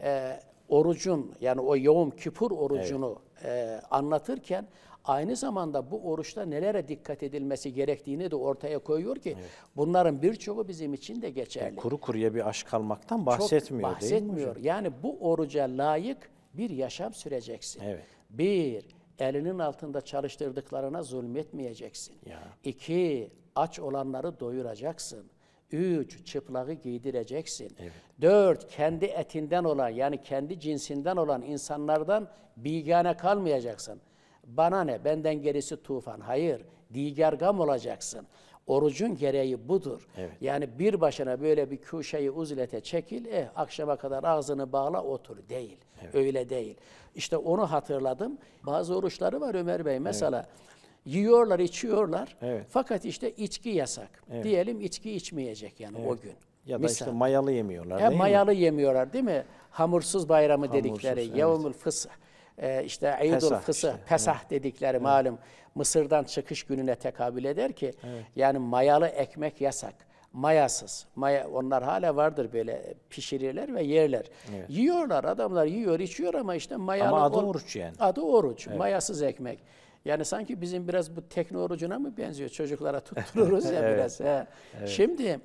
e, orucun yani o yoğun küpür orucunu evet. e, anlatırken aynı zamanda bu oruçta nelere dikkat edilmesi gerektiğini de ortaya koyuyor ki evet. bunların birçoğu bizim için de geçerli. E, kuru kuruya bir aşk kalmaktan bahsetmiyor bahsetmiyor. Değil mi Bahsetmiyor. yani bu oruca layık bir yaşam süreceksin. Evet. Bir, elinin altında çalıştırdıklarına zulmetmeyeceksin. Ya. İki, aç olanları doyuracaksın. Üç, çıplağı giydireceksin. Evet. Dört, kendi etinden olan yani kendi cinsinden olan insanlardan bilgane kalmayacaksın. Bana ne benden gerisi tufan. Hayır diğer digergam olacaksın. Orucun gereği budur. Evet. Yani bir başına böyle bir köşeyi uzlete çekil, eh akşama kadar ağzını bağla otur değil. Evet. Öyle değil. İşte onu hatırladım. Bazı oruçları var Ömer Bey mesela. Evet yiyorlar, içiyorlar. Evet. Fakat işte içki yasak. Evet. Diyelim içki içmeyecek yani evet. o gün. Ya da Misal. işte mayalı yemiyorlar. E, mayalı mi? yemiyorlar değil mi? Hamursuz bayramı Hamursuz, dedikleri evet. yevmül fısıh. Ee, işte Eidul Fısıh, işte. Pesah evet. dedikleri malum Mısır'dan çıkış gününe tekabül eder ki evet. yani mayalı ekmek yasak. Mayasız. Maya, onlar hala vardır böyle pişirirler ve yerler. Evet. Yiyorlar adamlar yiyor içiyor ama işte mayalı. Ama adı oruç yani. Adı oruç. Evet. Mayasız ekmek. Yani sanki bizim biraz bu tekno orucuna mı benziyor? Çocuklara tuttururuz ya [LAUGHS] evet. biraz. Evet. Şimdi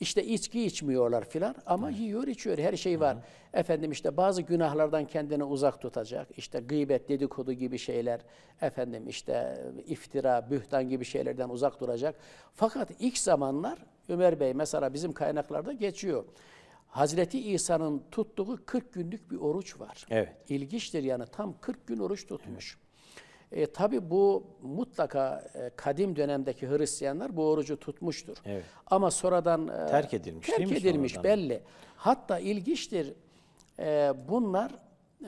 işte içki içmiyorlar filan ama evet. yiyor içiyor her şey var. Hı hı. Efendim işte bazı günahlardan kendini uzak tutacak. İşte gıybet, dedikodu gibi şeyler, efendim işte iftira, bühtan gibi şeylerden uzak duracak. Fakat ilk zamanlar Ömer Bey mesela bizim kaynaklarda geçiyor. Hazreti İsa'nın tuttuğu 40 günlük bir oruç var. Evet. İlginçtir yani tam 40 gün oruç tutmuş. Evet. E, tabii bu mutlaka e, kadim dönemdeki Hristiyanlar bu orucu tutmuştur. Evet. Ama sonradan e, terk edilmiş terk değil edilmiş sonradan? belli. Hatta ilginçtir e, bunlar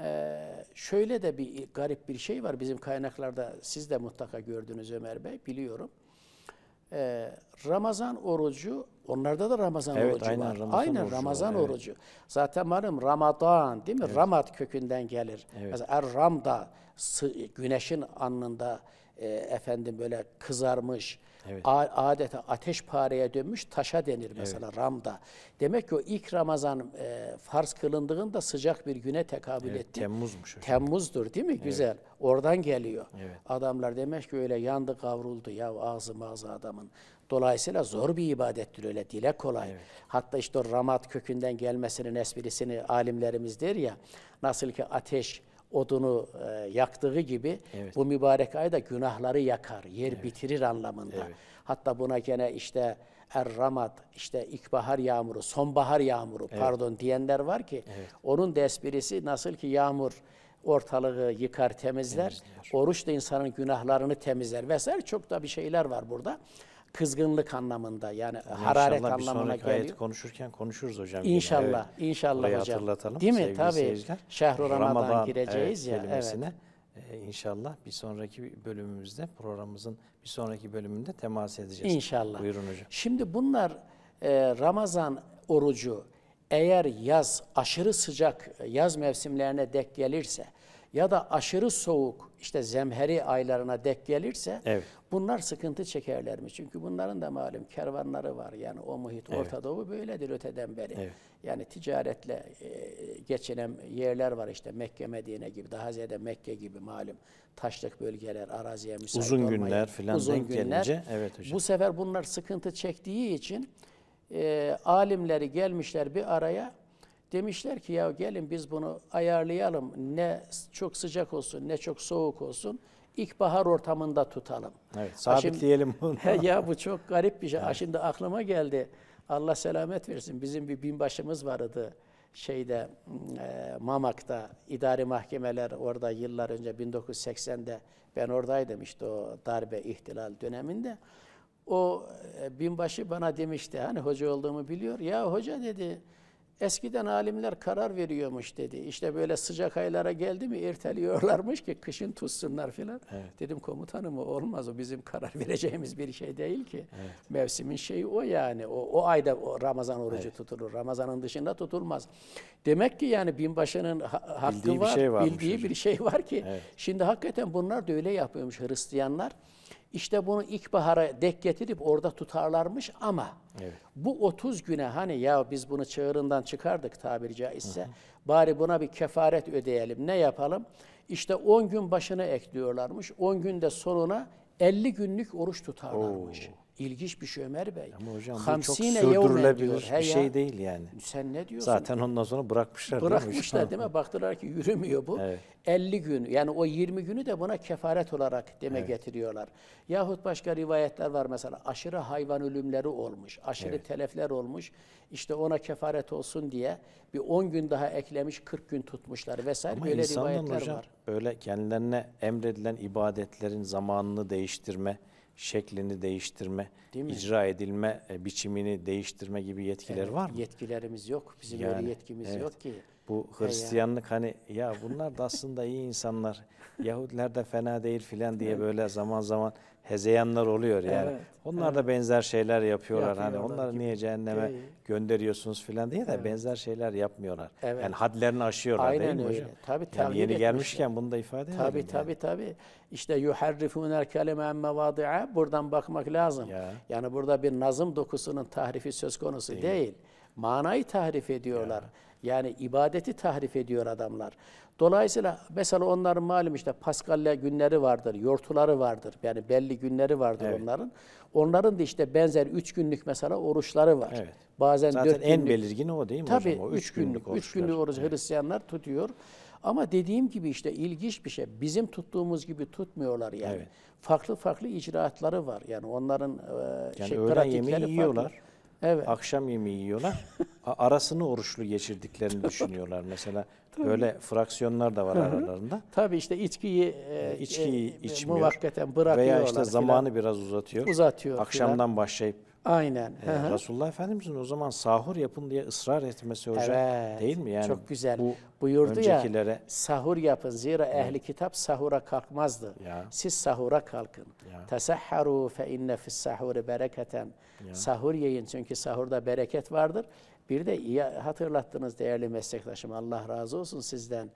e, şöyle de bir garip bir şey var bizim kaynaklarda siz de mutlaka gördünüz Ömer Bey biliyorum e, Ramazan orucu, onlarda da Ramazan evet, orucu aynen, var. Ramazan aynen orucu Ramazan var, orucu. Evet. Zaten malum Ramazan değil mi? Evet. Ramat kökünden gelir. Evet. Mesela Er-Ram'da güneşin anında e, efendim böyle kızarmış, Evet. Adeta ateşpareye dönmüş taşa denir mesela evet. Ram'da. Demek ki o ilk Ramazan e, farz kılındığında sıcak bir güne tekabül evet, etti. Temmuzmuş. Hocam. Temmuzdur değil mi? Evet. Güzel. Oradan geliyor. Evet. Adamlar demek ki öyle yandı kavruldu ya ağzı mağazı adamın. Dolayısıyla zor bir ibadettir öyle dile kolay. Evet. Hatta işte o ramat kökünden gelmesinin esprisini alimlerimiz der ya nasıl ki ateş odunu e, yaktığı gibi evet. bu mübarek ayda günahları yakar, yer evet. bitirir anlamında. Evet. Hatta buna gene işte er Erramat, işte ilkbahar yağmuru, sonbahar yağmuru evet. pardon diyenler var ki evet. onun da nasıl ki yağmur ortalığı yıkar, temizler. temizler. Oruç da insanın günahlarını temizler vesaire. Çok da bir şeyler var burada kızgınlık anlamında yani inşallah hararet bir anlamına sonraki geliyor. ayeti konuşurken konuşuruz hocam. İnşallah, yine. Evet. inşallah hocam. hatırlatalım Değil mi? Tabii. seyirciler. Şehru Ramazan, Ramazan gireceğiz evet, ya. Kelimesine. Evet. İnşallah. bir sonraki bölümümüzde programımızın bir sonraki bölümünde temas edeceğiz. İnşallah. Buyurun hocam. Şimdi bunlar e, Ramazan orucu eğer yaz aşırı sıcak e, yaz mevsimlerine dek gelirse ya da aşırı soğuk işte zemheri aylarına dek gelirse evet. bunlar sıkıntı çekerler mi? Çünkü bunların da malum kervanları var. Yani o muhit evet. Orta Doğu böyledir öteden beri. Evet. Yani ticaretle e, geçinen yerler var işte Mekke Medine gibi, daha ziyade Mekke gibi malum taşlık bölgeler, araziye müsait Uzun olmayı, günler filan uzun denk günler. gelince. Evet hocam. Bu sefer bunlar sıkıntı çektiği için e, alimleri gelmişler bir araya Demişler ki ya gelin biz bunu ayarlayalım. Ne çok sıcak olsun ne çok soğuk olsun. İlkbahar ortamında tutalım. Evet sabitleyelim bunu. [LAUGHS] ya bu çok garip bir şey. Evet. Şimdi aklıma geldi. Allah selamet versin. Bizim bir binbaşımız vardı şeyde mm, e, Mamak'ta idari mahkemeler orada yıllar önce 1980'de ben oradaydım işte o darbe ihtilal döneminde. O e, binbaşı bana demişti hani hoca olduğumu biliyor. Ya hoca dedi Eskiden alimler karar veriyormuş dedi. İşte böyle sıcak aylara geldi mi erteliyorlarmış ki kışın tutsunlar filan. Evet. Dedim komutanım o olmaz o bizim karar [LAUGHS] vereceğimiz bir şey değil ki. Evet. Mevsimin şeyi o yani. O, o ayda o Ramazan orucu evet. tutulur. Ramazanın dışında tutulmaz. Demek ki yani binbaşının ha hakkı bildiği var, bir şey bildiği hocam. bir şey var ki. Evet. Şimdi hakikaten bunlar da öyle yapıyormuş Hristiyanlar. İşte bunu ilkbahara dek getirip orada tutarlarmış ama evet. bu 30 güne hani ya biz bunu çığırından çıkardık tabiri caizse hı hı. bari buna bir kefaret ödeyelim ne yapalım? İşte 10 gün başına ekliyorlarmış 10 günde sonuna 50 günlük oruç tutarlarmış. Oo. İlginç bir şey Ömer Bey. Ama hocam bu çok sürdürülebilir bir şey değil yani. Sen ne diyorsun? Zaten ondan sonra bırakmışlar. Bırakmışlar değil mi? [LAUGHS] Baktılar ki yürümüyor bu. Evet. 50 gün yani o 20 günü de buna kefaret olarak deme evet. getiriyorlar. Yahut başka rivayetler var mesela aşırı hayvan ölümleri olmuş, aşırı evet. telefler olmuş. İşte ona kefaret olsun diye bir 10 gün daha eklemiş 40 gün tutmuşlar vesaire Ama böyle rivayetler hocam, var. Böyle kendilerine emredilen ibadetlerin zamanını değiştirme, şeklini değiştirme, Değil mi? icra edilme e, biçimini değiştirme gibi yetkiler Evet, var mı? Yetkilerimiz yok. Bizim Yani, öyle yetkimiz evet. yok ki. Bu Hristiyanlık hani ya bunlar da aslında iyi insanlar, [LAUGHS] Yahudiler de fena değil filan diye böyle zaman zaman hezeyanlar oluyor yani. Evet, onlar evet. da benzer şeyler yapıyorlar. yapıyorlar hani onları niye cehenneme değil. gönderiyorsunuz filan diye de evet. benzer şeyler yapmıyorlar. Evet. Yani hadlerini aşıyorlar Aynen değil mi hocam? Tabii, yani yeni gelmişken bunu da ifade edelim. Tabii yani. tabii tabii. İşte yuharrifunel kelime emme vadi'a buradan bakmak lazım. Ya. Yani burada bir nazım dokusunun tahrifi söz konusu değil. değil. Manayı tahrif ediyorlar. Ya. Yani ibadeti tahrif ediyor adamlar. Dolayısıyla mesela onların malum işte Paskalya günleri vardır, yortuları vardır. Yani belli günleri vardır evet. onların. Onların da işte benzer üç günlük mesela oruçları var. Evet. Bazen Zaten dört en belirgini o değil mi Tabii, hocam? O üç, günlük, günlük oruçlar. Üç günlük oruç evet. Hristiyanlar tutuyor. Ama dediğim gibi işte ilginç bir şey. Bizim tuttuğumuz gibi tutmuyorlar yani. Evet. Farklı farklı icraatları var. Yani onların e, yani şey, öğlen yemeği yiyorlar. Farklı. Evet. Akşam yemeği yiyorlar. [LAUGHS] Arasını oruçlu geçirdiklerini düşünüyorlar mesela. Böyle fraksiyonlar da var aralarında. Tabii işte içkiyi, e, e içkiyi e, içmiyor. muvakkaten bırakıyorlar. Veya işte zamanı biraz uzatıyor. Uzatıyor. Akşamdan filan. başlayıp Aynen. Ee, Resulullah Efendimizin o zaman sahur yapın diye ısrar etmesi hocam evet, değil mi? Yani çok güzel. Bu Buyurdu öncekilere... ya sahur yapın zira evet. ehli kitap sahura kalkmazdı. Ya. Siz sahura kalkın. Tesahharu fe inne fis sahuri bereketen. Ya. Sahur yiyin çünkü sahurda bereket vardır. Bir de iyi hatırlattınız değerli meslektaşım Allah razı olsun sizden.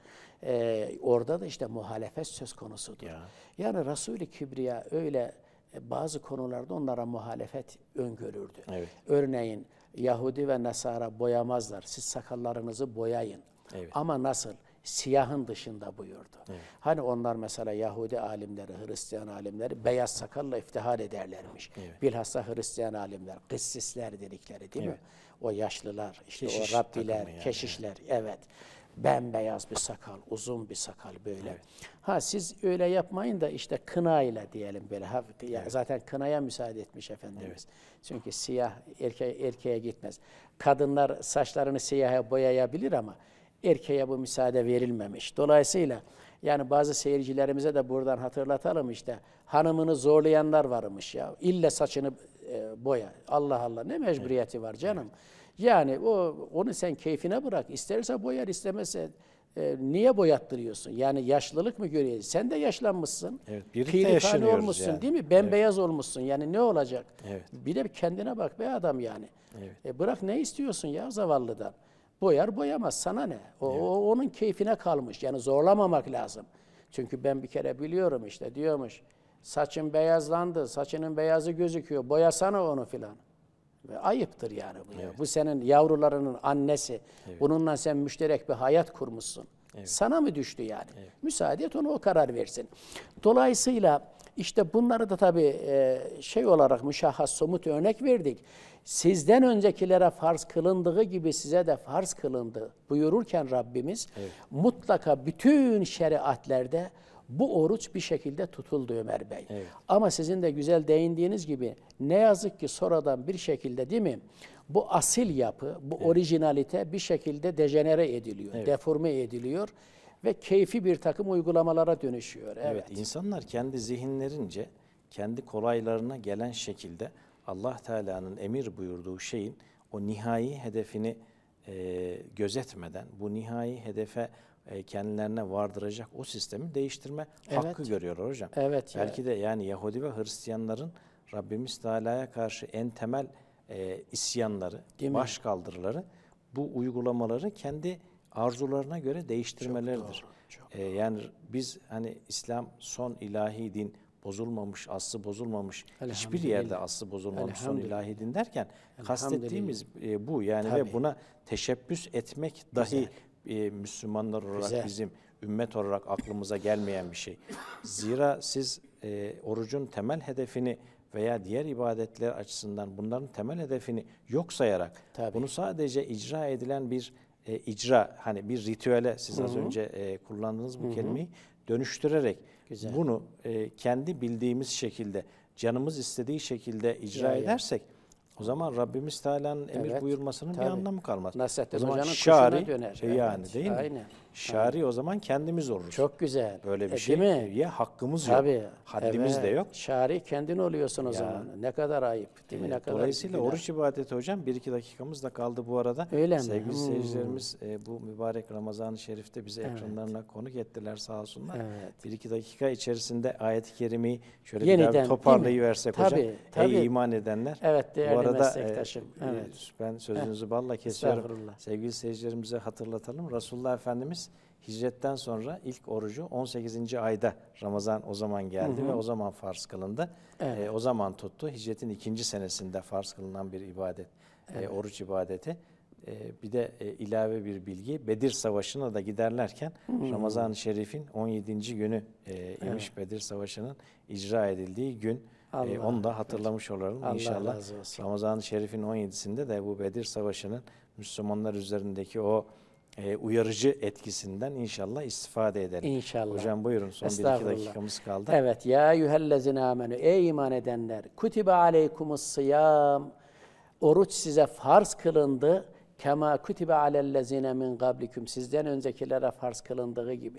Ee, orada da işte muhalefet söz konusudur. Ya. Yani Resul-i Kibriya öyle e, bazı konularda onlara muhalefet öngörürdü. Evet. Örneğin Yahudi ve Nasara boyamazlar. Siz sakallarınızı boyayın. Evet. Ama nasıl? Siyahın dışında buyurdu. Evet. Hani onlar mesela Yahudi alimleri, Hristiyan alimleri beyaz sakalla iftihar ederlermiş. Evet. Bilhassa Hristiyan alimler, kıssisler dedikleri değil evet. mi? O yaşlılar, işte Keşiş o Rabbiler, yani. keşişler. Evet bembeyaz bir sakal, uzun bir sakal böyle. Evet. Ha siz öyle yapmayın da işte kına ile diyelim böyle. Ha, evet. Zaten kınaya müsaade etmiş Efendimiz. Evet. Çünkü siyah erkeğe, erkeğe gitmez. Kadınlar saçlarını siyaha boyayabilir ama erkeğe bu müsaade verilmemiş. Dolayısıyla yani bazı seyircilerimize de buradan hatırlatalım işte hanımını zorlayanlar varmış ya. İlle saçını e, boya. Allah Allah ne mecburiyeti evet. var canım. Evet. Yani o onu sen keyfine bırak. İsterse boyar, istemezse e, niye boyattırıyorsun? Yani yaşlılık mı görüyorsun? Sen de yaşlanmışsın. Evet, birlikte olmuşsun yani. değil mi? Bembeyaz evet. olmuşsun. Yani ne olacak? Evet. Bir de kendine bak be adam yani. Evet. E, bırak ne istiyorsun ya zavallıdan? Boyar boyamaz sana ne? O, evet. o onun keyfine kalmış. Yani zorlamamak lazım. Çünkü ben bir kere biliyorum işte diyormuş. Saçın beyazlandı, saçının beyazı gözüküyor. Boyasana onu filan. Ve ayıptır yani bu. Evet. Bu senin yavrularının annesi. Evet. Bununla sen müşterek bir hayat kurmuşsun. Evet. Sana mı düştü yani? Evet. Müsaade et onu o karar versin. Dolayısıyla işte bunları da tabii e, şey olarak müşahhas somut örnek verdik. Sizden öncekilere farz kılındığı gibi size de farz kılındı buyururken Rabbimiz evet. mutlaka bütün şeriatlerde bu oruç bir şekilde tutuldu Ömer Bey. Evet. Ama sizin de güzel değindiğiniz gibi ne yazık ki sonradan bir şekilde değil mi? Bu asil yapı, bu evet. orijinalite bir şekilde dejenere ediliyor, evet. deforme ediliyor ve keyfi bir takım uygulamalara dönüşüyor. Evet. evet insanlar kendi zihinlerince kendi kolaylarına gelen şekilde Allah Teala'nın emir buyurduğu şeyin o nihai hedefini e, gözetmeden, bu nihai hedefe e, kendilerine vardıracak o sistemi değiştirme evet. hakkı görüyorlar hocam. Evet. Belki yani. de yani Yahudi ve Hristiyanların Rabbimiz Teala'ya karşı en temel e, isyanları, Değil baş mi? kaldırıları bu uygulamaları kendi arzularına göre değiştirmeleridir. Çok doğru, çok e, doğru. yani biz hani İslam son ilahi din bozulmamış, aslı bozulmamış, hiçbir yerde aslı bozulmamış son ilahi din derken kastettiğimiz e, bu yani Tabii. ve buna teşebbüs etmek dahi Güzel e, Müslümanlar olarak Güzel. bizim ümmet olarak aklımıza gelmeyen bir şey. Zira siz e, orucun temel hedefini veya diğer ibadetler açısından bunların temel hedefini yok sayarak Tabii. bunu sadece icra edilen bir e, icra hani bir ritüele siz Hı -hı. az önce e, kullandığınız bu Hı -hı. kelimeyi dönüştürerek Güzel. bunu e, kendi bildiğimiz şekilde canımız istediği şekilde icra ya edersek o zaman Rabbimiz Teala'nın emir Evet, buyurmasının bir anlamı kalmaz. Nasrettin O zaman Hoca'nın kuşuna şari döner. şey Evet, yani değil mi? aynen. Şari o zaman kendimiz oluruz. Çok güzel. Böyle bir e, şey mi? ya hakkımız Tabii, yok. Haddimiz evet. de yok. Şari kendin oluyorsun o ya. zaman. Ne kadar ayıp değil mi? ne kadar dolayısıyla günah. oruç ibadeti hocam bir iki dakikamız da kaldı bu arada. Öyle mi? Sevgili hmm. seyircilerimiz e, bu mübarek Ramazan-ı Şerif'te bizi evet. ekranlarına konuk ettiler sağ olsunlar. Evet. Bir iki dakika içerisinde ayet-i kerimeyi şöyle Yeniden, bir daha toparlayıversek tabii, hocam. Tabii. Ey iman edenler. Evet değerli bu arada, e, meslektaşım. E, evet. Ben sözünüzü balla kesiyorum. Sevgili seyircilerimize hatırlatalım. Resulullah Efendimiz biliriz. Hicretten sonra ilk orucu 18. ayda Ramazan o zaman geldi hı hı. ve o zaman farz kılındı. Evet. E, o zaman tuttu. Hicretin ikinci senesinde farz kılınan bir ibadet, e, evet. e, oruç ibadeti. E, bir de e, ilave bir bilgi Bedir Savaşı'na da giderlerken Ramazan-ı Şerif'in 17. günü e, imiş evet. Bedir Savaşı'nın icra edildiği gün. Allah e, onu da hatırlamış evet. olalım. Allah İnşallah Ramazan-ı Şerif'in 17'sinde de bu Bedir Savaşı'nın Müslümanlar üzerindeki o e, uyarıcı etkisinden inşallah istifade edelim. İnşallah. Hocam buyurun son bir iki dakikamız kaldı. Evet. Ya eyyühellezine amenü. Ey iman edenler. Kutibe aleykumus sıyam. Oruç size farz kılındı. Kema kutibe alellezine min gablikum. Sizden öncekilere farz kılındığı gibi.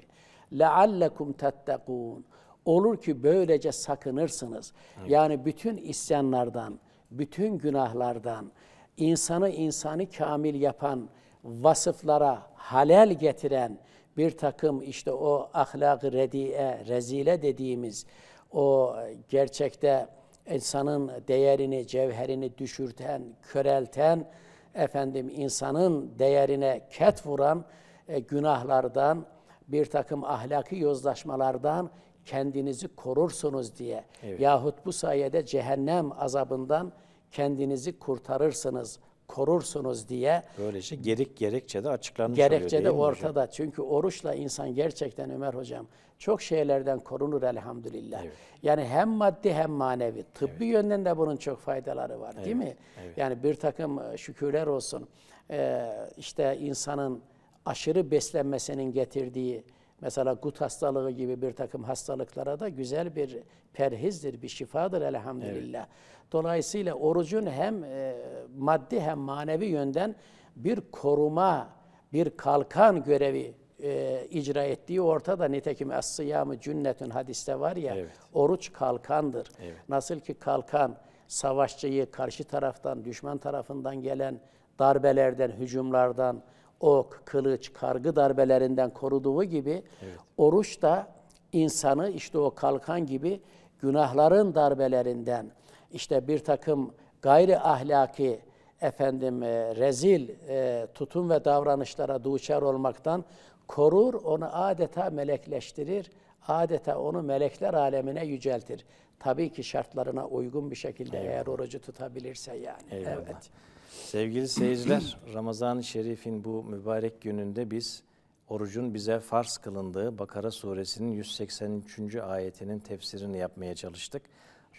Leallekum tettekûn. Olur ki böylece sakınırsınız. Evet. Yani bütün isyanlardan, bütün günahlardan, insanı insanı kamil yapan, vasıflara halel getiren bir takım işte o ahlak-ı redi'e, rezile dediğimiz o gerçekte insanın değerini, cevherini düşürten, körelten, efendim insanın değerine ket vuran e, günahlardan, bir takım ahlaki yozlaşmalardan kendinizi korursunuz diye. Evet. Yahut bu sayede cehennem azabından kendinizi kurtarırsınız korursunuz diye. Böylece gerek gerekçe de açıklanmış gerekçe oluyor de ortada. Hocam? Çünkü oruçla insan gerçekten Ömer hocam çok şeylerden korunur elhamdülillah. Evet. Yani hem maddi hem manevi. Tıbbi evet. yönden de bunun çok faydaları var evet. değil mi? Evet. Yani bir takım e, şükürler olsun. Ee, işte insanın aşırı beslenmesinin getirdiği Mesela gut hastalığı gibi bir takım hastalıklara da güzel bir perhizdir, bir şifadır elhamdülillah. Evet. Dolayısıyla orucun hem e, maddi hem manevi yönden bir koruma, bir kalkan görevi e, icra ettiği ortada. Nitekim es-sıyamı cünnetün hadiste var ya, evet. oruç kalkandır. Evet. Nasıl ki kalkan savaşçıyı karşı taraftan, düşman tarafından gelen darbelerden, hücumlardan, ok, kılıç, kargı darbelerinden koruduğu gibi evet. oruç da insanı işte o kalkan gibi günahların darbelerinden işte bir takım gayri ahlaki efendim e, rezil e, tutum ve davranışlara duçar olmaktan korur, onu adeta melekleştirir, adeta onu melekler alemine yüceltir. Tabii ki şartlarına uygun bir şekilde Eyvallah. eğer orucu tutabilirse yani. Eyvallah. Evet. Sevgili seyirciler, Ramazan-ı Şerif'in bu mübarek gününde biz orucun bize farz kılındığı Bakara suresinin 183. ayetinin tefsirini yapmaya çalıştık.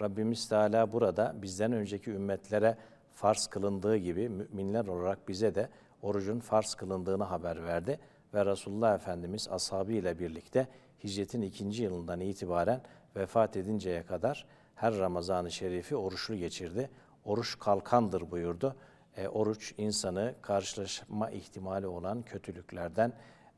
Rabbimiz Teala burada bizden önceki ümmetlere farz kılındığı gibi müminler olarak bize de orucun farz kılındığını haber verdi ve Resulullah Efendimiz ashabı ile birlikte hicretin ikinci yılından itibaren vefat edinceye kadar her Ramazan-ı Şerif'i oruçlu geçirdi. Oruç kalkandır buyurdu e, oruç insanı karşılaşma ihtimali olan kötülüklerden,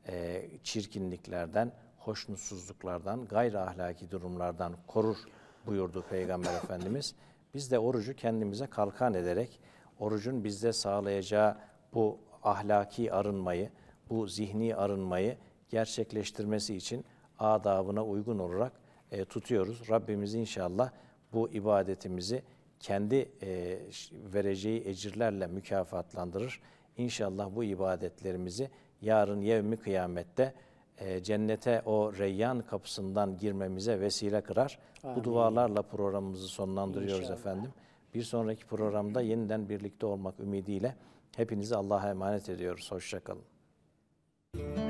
e, çirkinliklerden, hoşnutsuzluklardan, gayri ahlaki durumlardan korur buyurdu Peygamber [COUGHS] Efendimiz. Biz de orucu kendimize kalkan ederek orucun bizde sağlayacağı bu ahlaki arınmayı, bu zihni arınmayı gerçekleştirmesi için adabına uygun olarak e, tutuyoruz. Rabbimiz inşallah bu ibadetimizi kendi e, vereceği ecirlerle mükafatlandırır. İnşallah bu ibadetlerimizi yarın yevmi kıyamette e, cennete o reyyan kapısından girmemize vesile kırar. Amin. Bu dualarla programımızı sonlandırıyoruz İnşallah. efendim. Bir sonraki programda yeniden birlikte olmak ümidiyle hepinizi Allah'a emanet ediyoruz. Hoşçakalın. Müzik